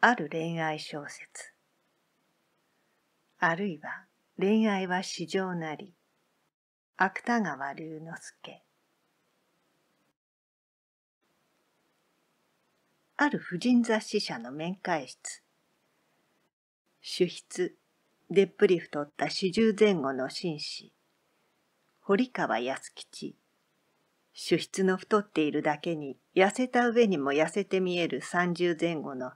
ある恋愛小説あるいは恋愛は至上なり芥川龍之介ある婦人雑誌社の面会室主筆でっぷり太った四十前後の紳士堀川康吉主筆の太っているだけに痩せた上にも痩せて見える三十前後の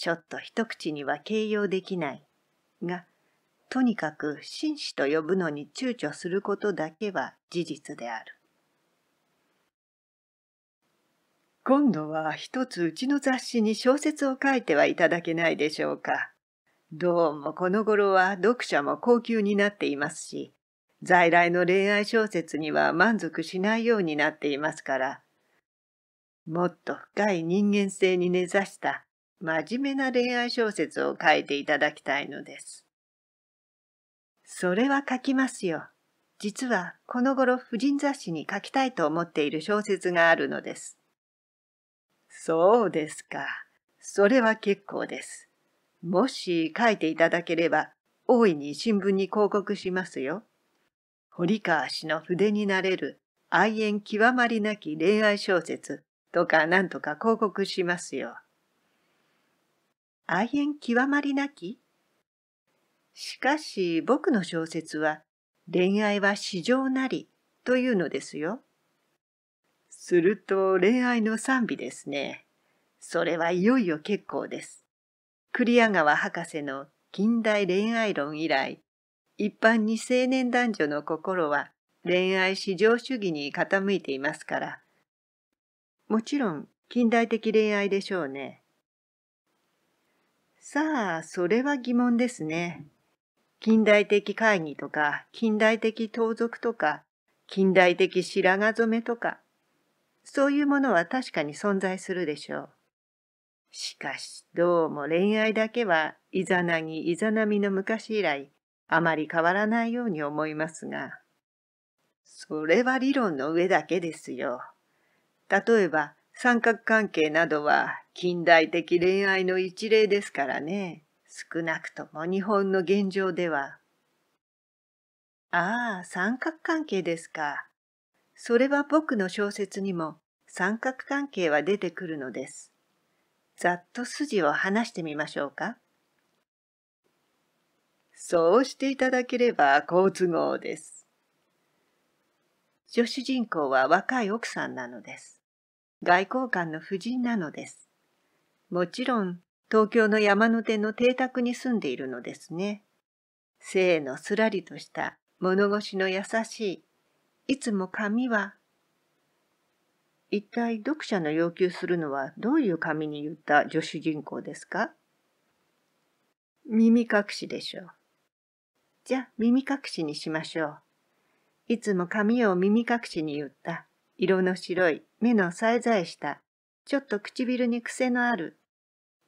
ちょっと一口には形容できない。が、とにかく紳士と呼ぶのに躊躇することだけは事実である。今度は一つうちの雑誌に小説を書いてはいただけないでしょうか。どうもこの頃は読者も高級になっていますし、在来の恋愛小説には満足しないようになっていますから、もっと深い人間性に根ざした真面目な恋愛小説を書いていただきたいのです。それは書きますよ。実はこの頃婦人雑誌に書きたいと思っている小説があるのです。そうですか。それは結構です。もし書いていただければ大いに新聞に広告しますよ。堀川氏の筆になれる愛縁極まりなき恋愛小説とかなんとか広告しますよ。愛縁極まりなきしかし僕の小説は恋愛は至上なりというのですよ。すると恋愛の賛美ですね。それはいよいよ結構です。栗ア川博士の近代恋愛論以来、一般に青年男女の心は恋愛至上主義に傾いていますから。もちろん近代的恋愛でしょうね。さあ、それは疑問ですね。近代的会議とか、近代的盗賊とか、近代的白髪染めとか、そういうものは確かに存在するでしょう。しかし、どうも恋愛だけは、イザナギ、イザナミの昔以来、あまり変わらないように思いますが。それは理論の上だけですよ。例えば、三角関係などは近代的恋愛の一例ですからね。少なくとも日本の現状では。ああ、三角関係ですか。それは僕の小説にも三角関係は出てくるのです。ざっと筋を話してみましょうか。そうしていただければ好都合です。女子人公は若い奥さんなのです。外交官の夫人なのです。もちろん、東京の山手の邸宅に住んでいるのですね。性のすらりとした物腰の優しい、いつも髪は、一体読者の要求するのはどういう髪に言った女子人公ですか耳隠しでしょう。じゃあ耳隠しにしましょう。いつも髪を耳隠しに言った色の白い、目のさえざえした、ちょっと唇に癖のある。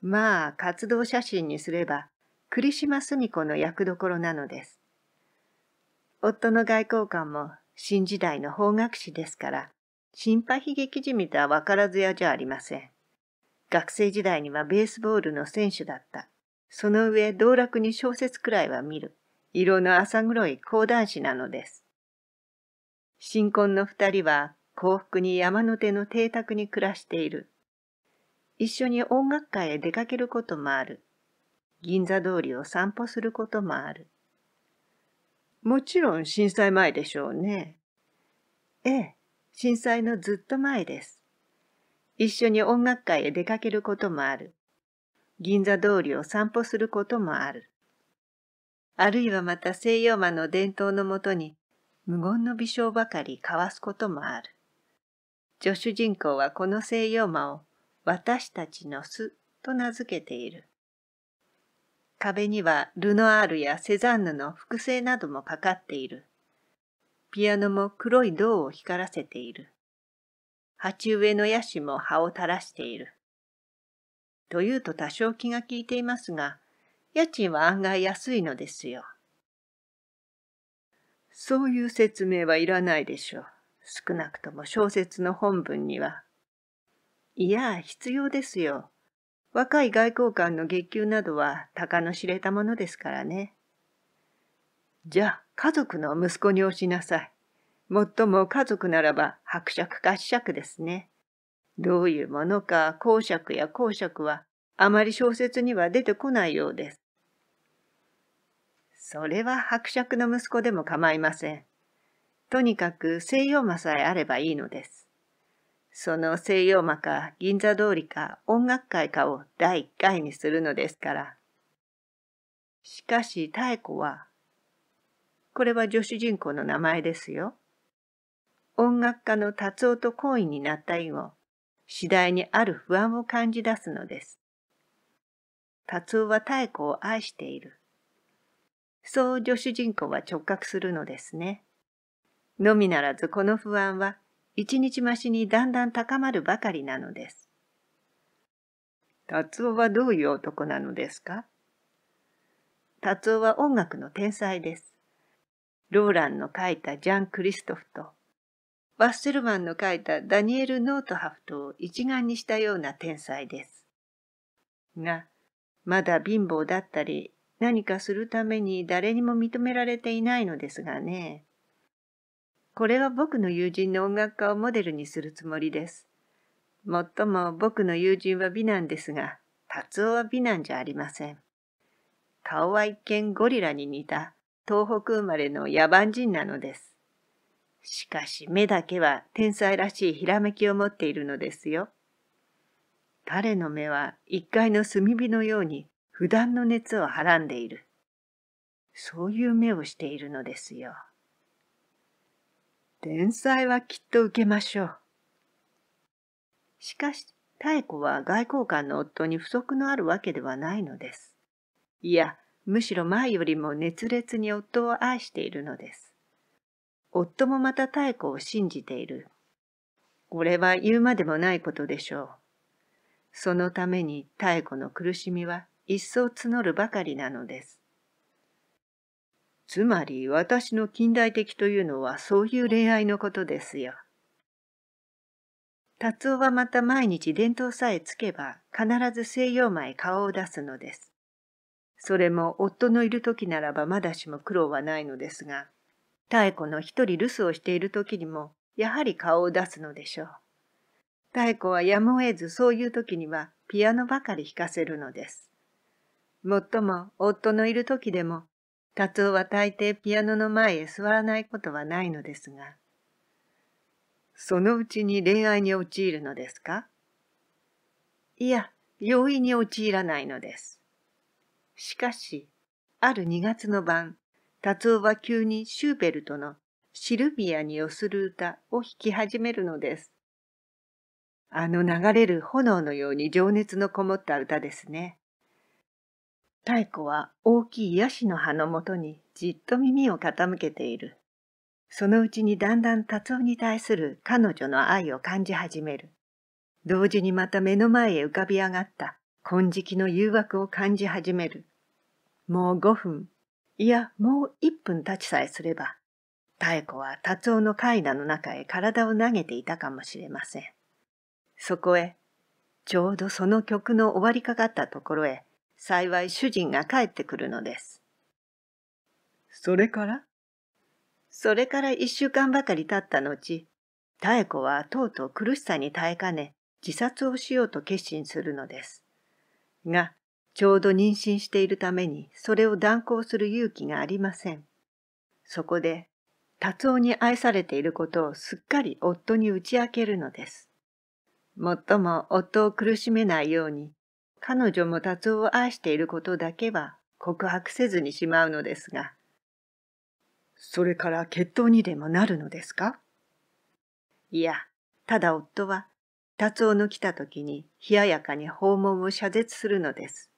まあ、活動写真にすれば、栗島澄子の役どころなのです。夫の外交官も新時代の法学士ですから、心配悲劇じみた分からず屋じゃありません。学生時代にはベースボールの選手だった。その上、道楽に小説くらいは見る。色の浅黒い講談師なのです。新婚の二人は幸福に山の手の邸宅に暮らしている。一緒に音楽会へ出かけることもある。銀座通りを散歩することもある。もちろん震災前でしょうね。ええ、震災のずっと前です。一緒に音楽会へ出かけることもある。銀座通りを散歩することもある。あるいはまた西洋間の伝統のもとに無言の微笑ばかり交わすこともある。女主人公はこの西洋魔を私たちの巣と名付けている。壁にはルノアールやセザンヌの複製などもかかっている。ピアノも黒い銅を光らせている。鉢植えのヤシも葉を垂らしている。というと多少気が利いていますが、家賃は案外安いのですよ。そういう説明はいらないでしょう。少なくとも小説の本文には、いや、必要ですよ。若い外交官の月給などは鷹の知れたものですからね。じゃあ、家族の息子におしなさい。もっとも家族ならば伯爵か爵ですね。どういうものか公爵や公爵はあまり小説には出てこないようです。それは伯爵の息子でも構いません。とにかく西洋魔さえあればいいのです。その西洋魔か銀座通りか音楽会かを第一回にするのですから。しかし妙子は、これは女子人公の名前ですよ。音楽家の達夫と懇意になった以後、次第にある不安を感じ出すのです。達夫は太子を愛している。そう女子人公は直覚するのですね。のみならずこの不安は一日増しにだんだん高まるばかりなのです。達夫はどういう男なのですか達夫は音楽の天才です。ローランの書いたジャン・クリストフと、バッセルマンの書いたダニエル・ノートハフトを一丸にしたような天才です。が、まだ貧乏だったり、何かするために誰にも認められていないのですがね。これは僕の友人の音楽家をモデルにするつもりです。もっとも僕の友人は美男ですが、達夫は美男じゃありません。顔は一見ゴリラに似た東北生まれの野蛮人なのです。しかし目だけは天才らしいひらめきを持っているのですよ。彼の目は一階の炭火のように普段の熱をはらんでいる。そういう目をしているのですよ。天才はきっと受けましょう。しかし、太子は外交官の夫に不足のあるわけではないのです。いや、むしろ前よりも熱烈に夫を愛しているのです。夫もまた太子を信じている。これは言うまでもないことでしょう。そのために太古の苦しみは一層募るばかりなのです。つまり私の近代的というのはそういう恋愛のことですよ。達夫はまた毎日伝統さえつけば必ず西洋前へ顔を出すのです。それも夫のいる時ならばまだしも苦労はないのですが、妙子の一人留守をしている時にもやはり顔を出すのでしょう。妙子はやむを得ずそういう時にはピアノばかり弾かせるのです。もっとも夫のいる時でも達夫は大抵ピアノの前へ座らないことはないのですが、そのうちに恋愛に陥るのですかいや、容易に陥らないのです。しかし、ある2月の晩、達夫は急にシューベルトのシルビアに寄する歌を弾き始めるのです。あの流れる炎のように情熱のこもった歌ですね。太古は大きいヤシの葉のもとにじっと耳を傾けている。そのうちにだんだん達夫に対する彼女の愛を感じ始める。同時にまた目の前へ浮かび上がった金色の誘惑を感じ始める。もう五分、いやもう一分経ちさえすれば、妙子は達夫の絵画の中へ体を投げていたかもしれません。そこへ、ちょうどその曲の終わりかかったところへ、幸い主人が帰ってくるのです。それからそれから一週間ばかり経った後、妙子はとうとう苦しさに耐えかね、自殺をしようと決心するのです。が、ちょうど妊娠しているために、それを断行する勇気がありません。そこで、達夫に愛されていることをすっかり夫に打ち明けるのです。もっとも夫を苦しめないように、彼女も達夫を愛していることだけは告白せずにしまうのですが。それから決闘にでもなるのですかいや、ただ夫は達夫の来た時に冷ややかに訪問を謝絶するのです。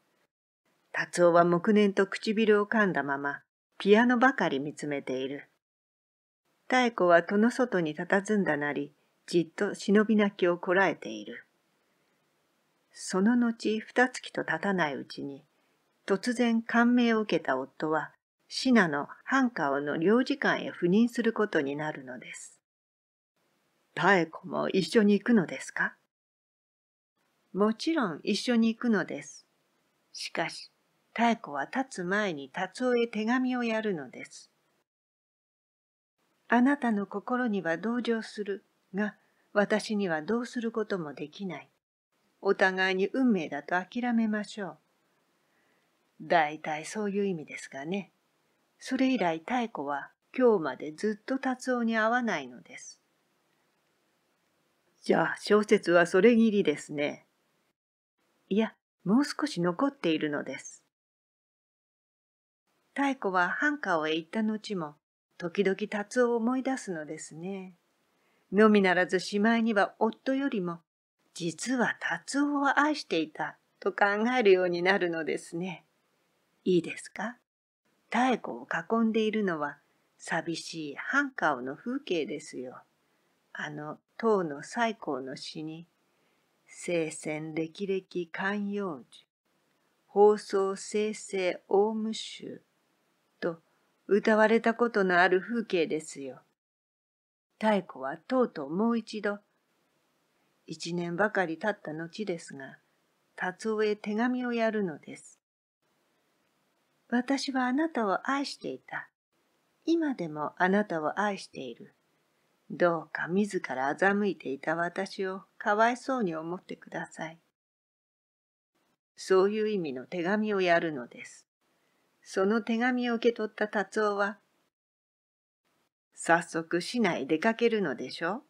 達夫は黙念と唇を噛んだままピアノばかり見つめている。妙子は戸の外に佇んだなり、じっと忍び泣きをこらえている。その後二月と経たないうちに、突然感銘を受けた夫は、シナの半川の領事館へ赴任することになるのです。妙子も一緒に行くのですかもちろん一緒に行くのです。しかし、妙子は立つ前に達夫へ手紙をやるのです。あなたの心には同情するが、私にはどうすることもできない。お互いに運命だと諦めましょう。大体そういう意味ですがね。それ以来太子は今日までずっと達夫に会わないのです。じゃあ小説はそれぎりですね。いや、もう少し残っているのです。太子は繁華をへ行った後も、時々達夫を思い出すのですね。のみならずしまいには夫よりも実は達夫を愛していたと考えるようになるのですね。いいですか太古を囲んでいるのは寂しい半顔の風景ですよ。あの唐の最高の詩に「聖戦歴々寛容樹」「放送生成オウム集」と歌われたことのある風景ですよ。太古はとうとうもう一度一年ばかり経った後ですが、達夫へ手紙をやるのです。私はあなたを愛していた。今でもあなたを愛している。どうか自ら欺いていた私をかわいそうに思ってください。そういう意味の手紙をやるのです。その手紙を受け取った達夫は、早速市内出かけるのでしょう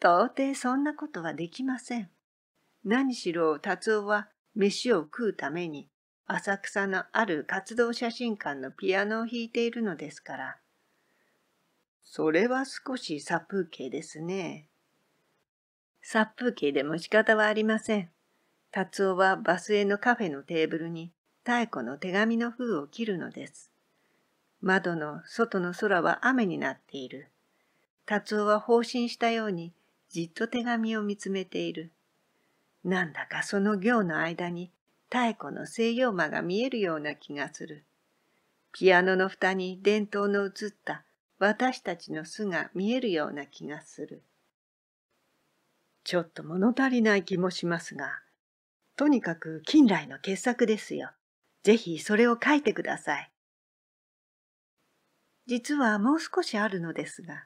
到底そんなことはできません。何しろ達夫は飯を食うために浅草のある活動写真館のピアノを弾いているのですから。それは少し殺風景ですね。殺風景でも仕方はありません。達夫はバスへのカフェのテーブルに太古の手紙の封を切るのです。窓の外の空は雨になっている。達夫は放心したようにじっと手紙を見つめている。なんだかその行の間に太古の西洋間が見えるような気がする。ピアノの蓋に伝統の映った私たちの巣が見えるような気がする。ちょっと物足りない気もしますが、とにかく近来の傑作ですよ。ぜひそれを書いてください。実はもう少しあるのですが。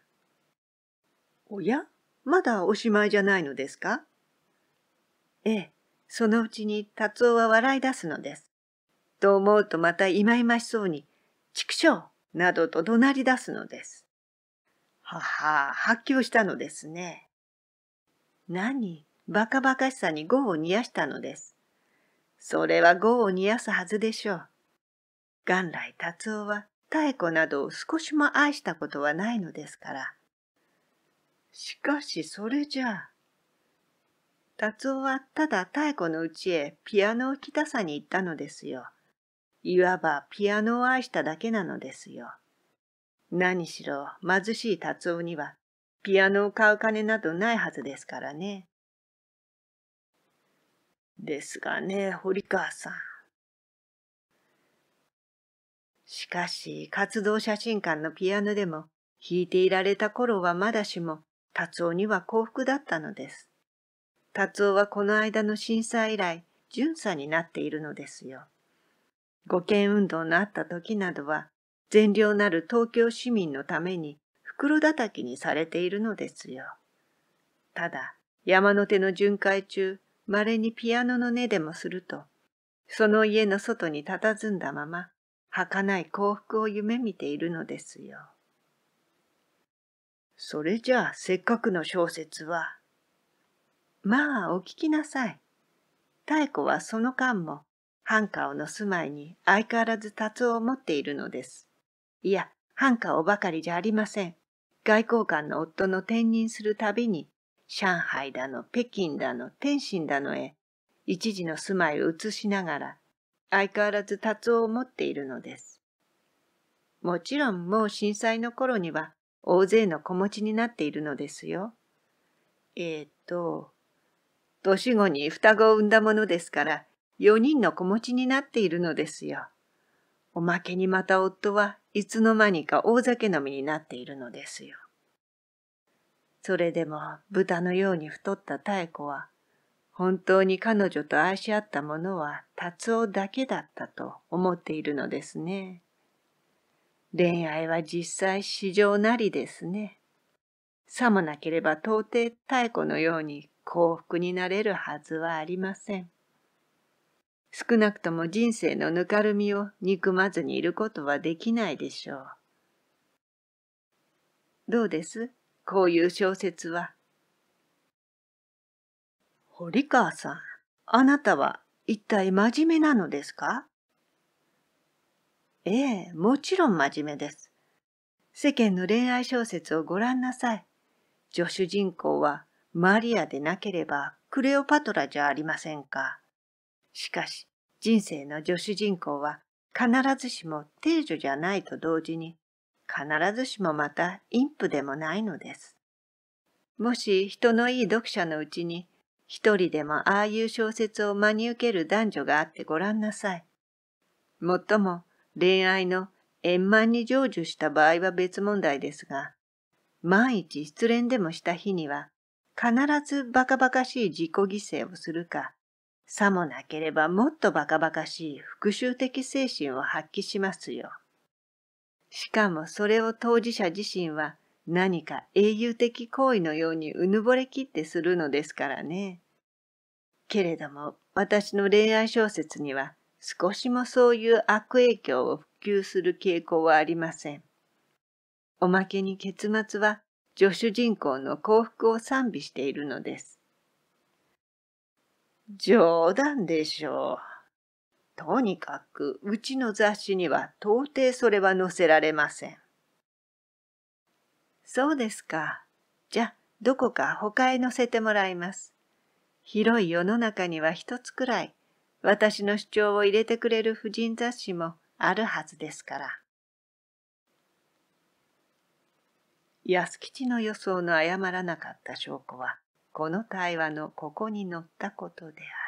おやまだおしまいじゃないのですかええ、そのうちに達夫は笑い出すのです。と思うとまたいまいましそうに、畜生などと怒鳴り出すのです。はは、発狂したのですね。何、バカバカしさに業を煮やしたのです。それは業を煮やすはずでしょう。元来達夫は妙子などを少しも愛したことはないのですから。しかしそれじゃあ。達夫はただ妙子のうちへピアノを着たさに行ったのですよ。いわばピアノを愛しただけなのですよ。何しろ貧しい達夫にはピアノを買う金などないはずですからね。ですがね、堀川さん。しかし、活動写真館のピアノでも、弾いていられた頃はまだしも、達夫には幸福だったのです。達夫はこの間の震災以来、巡査になっているのですよ。護憲運動のあった時などは、善良なる東京市民のために袋叩きにされているのですよ。ただ、山手の巡回中、稀にピアノの音でもすると、その家の外に佇んだまま、儚い幸福を夢見ているのですよ。それじゃあせっかくの小説は。まあお聞きなさい。太子はその間も繁華をの住まいに相変わらず達夫を持っているのです。いや、繁華をばかりじゃありません。外交官の夫の転任するたびに、上海だの、北京だの、天津だのへ、一時の住まいを移しながら、相変わらず達夫を持っているのです。もちろんもう震災の頃には、大勢の子持ちになっているのですよ。えっ、と、年後に双子を産んだものですから、4人の子持ちになっているのですよ。おまけにまた夫はいつの間にか大酒飲みになっているのですよ。それでも豚のように太った妙子は、本当に彼女と愛し合ったものは達夫だけだったと思っているのですね。恋愛は実際至上なりですね。さもなければ到底太古のように幸福になれるはずはありません。少なくとも人生のぬかるみを憎まずにいることはできないでしょう。どうですこういう小説は。堀川さん、あなたは一体真面目なのですかええ、もちろん真面目です。世間の恋愛小説をご覧なさい。女主人公はマリアでなければクレオパトラじゃありませんか。しかし、人生の女主人公は必ずしも定女じゃないと同時に、必ずしもまた陰譜でもないのです。もし人のいい読者のうちに、一人でもああいう小説を真に受ける男女があってごらんなさい。もっとも、恋愛の円満に成就した場合は別問題ですが、万一失恋でもした日には、必ずバカバカしい自己犠牲をするか、さもなければもっとバカバカしい復讐的精神を発揮しますよ。しかもそれを当事者自身は何か英雄的行為のようにうぬぼれきってするのですからね。けれども私の恋愛小説には少しもそういう悪影響を普及する傾向はありません。おまけに結末は女主人公の幸福を賛美しているのです。冗談でしょう。とにかくうちの雑誌には到底それは載せられません。そうですか。じゃあどこか他へ載せてもらいます。広い世の中には一つくらい私の主張を入れてくれる婦人雑誌もあるはずですから。安吉の予想の誤らなかった証拠は、この対話のここに載ったことである。